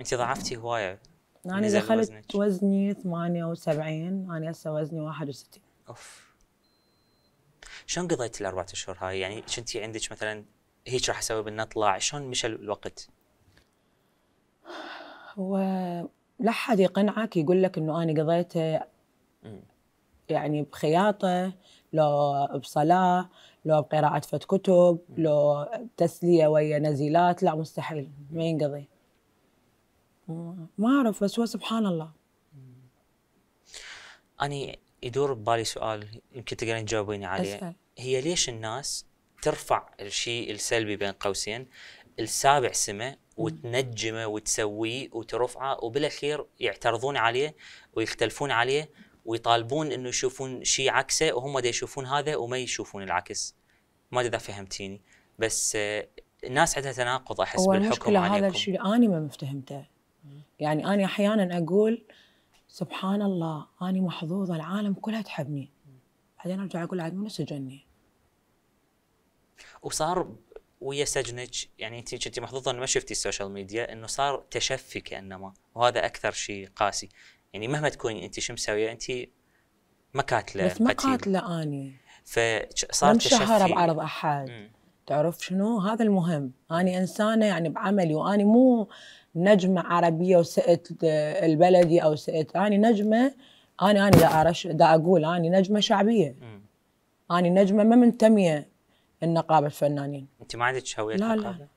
انت ضعفتي هوايه انا دخلت يعني وزنك. وزني 78 انا هسه وزني 61 اوف شلون قضيت الاربع اشهر هاي يعني كنتي عندك مثلا هيك راح اسوي بنطلع شلون مشى الوقت هو لا حد يقنعك يقول لك انه انا قضيته يعني بخياطه لو بصلاه لو بقراءه فت كتب لو تسليه ويا نزيلات لا مستحيل ما ينقضي ما اعرف بس هو سبحان الله اني يدور ببالي سؤال يمكن تقدرين تجاوبيني عليه أسأل. هي ليش الناس ترفع الشيء السلبي بين قوسين السابع سمه وتنجمه وتسويه وترفعه وبالاخير يعترضون عليه ويختلفون عليه ويطالبون انه يشوفون شيء عكسه وهم دا يشوفون هذا وما يشوفون العكس ما ادري اذا فهمتيني بس آه، الناس عندها تناقض احس بالحكم هذا الشيء انا ما فهمته يعني أنا أحيانا أقول سبحان الله أنا محظوظة العالم كلها تحبني بعدين أرجع أقول عاد من سجني وصار ويا سجنك يعني انت كنت محظوظه ان ما شفتي السوشيال ميديا انه صار تشفي كانما وهذا اكثر شيء قاسي يعني مهما تكوني انت شو مسويه انت ما قاتله بس ما قاتله اني فصار تشفي مشهره بعرض احد مم. تعرف شنو هذا المهم أنا إنسانة يعني بعملي وأنا مو نجمة عربية وسئت البلدي أو سئت أنا نجمة أنا أنا دا, أرش... دا أقول أنا نجمة شعبية أنا نجمة ما منتمية النقابة الفنانين أنت ما عندك هوية لا نقابة؟ لا